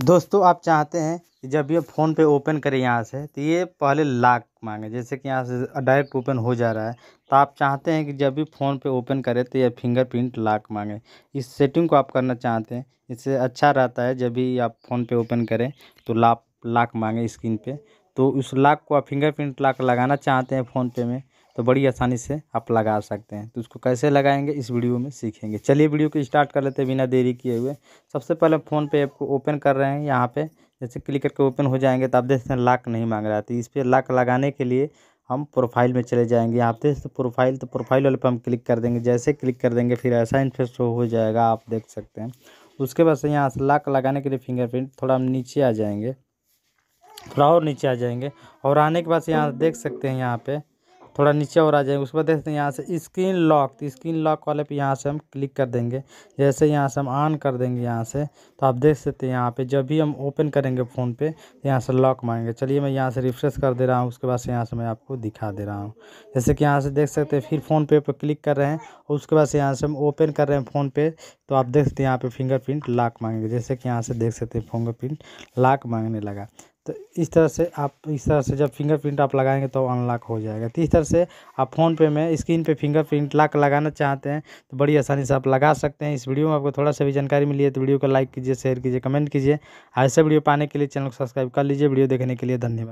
दोस्तों आप चाहते हैं कि जब ये फ़ोन पे ओपन करें यहाँ से तो ये पहले लाख मांगे जैसे कि यहाँ से डायरेक्ट ओपन हो जा रहा है तो आप चाहते हैं कि जब भी फ़ोन पे ओपन करें तो ये फिंगरप्रिंट लाख मांगे इस सेटिंग को आप करना चाहते हैं इससे अच्छा रहता है जब भी आप फ़ोन पे ओपन करें तो लाख लाख मांगे स्क्रीन पर तो उस लाख को आप फिंगरप्रिंट लाख लगाना चाहते हैं फ़ोनपे में तो बड़ी आसानी से आप लगा सकते हैं तो उसको कैसे लगाएंगे इस वीडियो में सीखेंगे चलिए वीडियो को स्टार्ट कर लेते हैं बिना देरी किए हुए सबसे पहले फ़ोन पे ऐप को ओपन कर रहे हैं यहाँ पे जैसे क्लिक करके ओपन हो जाएंगे तो आप देखते हैं लाक नहीं मांग रहा तो इस पर लाक लगाने के लिए हम प्रोफाइल में चले जाएँगे यहाँ पे तो प्रोफाइल तो प्रोफाइल वाले पर हम क्लिक कर देंगे जैसे क्लिक कर देंगे फिर ऐसा इंटरेस्ट हो जाएगा आप देख सकते हैं उसके बाद से यहाँ से लाक लगाने के लिए फिंगरप्रिंट थोड़ा हम नीचे आ जाएंगे थोड़ा और नीचे आ जाएंगे और आने के बाद यहाँ देख सकते हैं यहाँ पर थोड़ा नीचे और आ जाएंगे उसके बाद देखते हैं यहाँ से स्क्रीन लॉक तो स्क्रीन लॉक वाले पे यहाँ से हम क्लिक कर देंगे जैसे यहाँ से हम ऑन कर देंगे यहाँ से तो आप देख सकते हैं यहाँ पे जब भी हम ओपन करेंगे फ़ोन पे तो यहाँ से लॉक मांगेंगे चलिए मैं यहाँ से रिफ्रेश कर दे रहा हूँ उसके बाद से यहाँ से मैं आपको दिखा दे रहा हूँ जैसे कि यहाँ से देख सकते हैं फिर फ़ोनपे पर क्लिक कर रहे हैं और उसके बाद से यहाँ से हम ओपन कर रहे हैं फ़ोनपे तो आप देख सकते हैं यहाँ पर फिंगरप्रिंट लॉक मांगेंगे जैसे कि यहाँ से देख सकते हैं फिंगरप्रिंट लॉक मांगने लगा तो इस तरह से आप इस तरह से जब फिंगरप्रिंट आप लगाएंगे तो अनलॉक हो जाएगा तो इस तरह से आप फ़ोन पे में स्क्रीन पे फिंगरप्रिंट लॉक लगाना चाहते हैं तो बड़ी आसानी से आप लगा सकते हैं इस वीडियो में आपको थोड़ा सा भी जानकारी मिली है तो वीडियो को लाइक कीजिए शेयर कीजिए कमेंट कीजिए ऐसे वीडियो पाने के लिए चैनल को सब्सक्राइब कर लीजिए वीडियो देखने के लिए धन्यवाद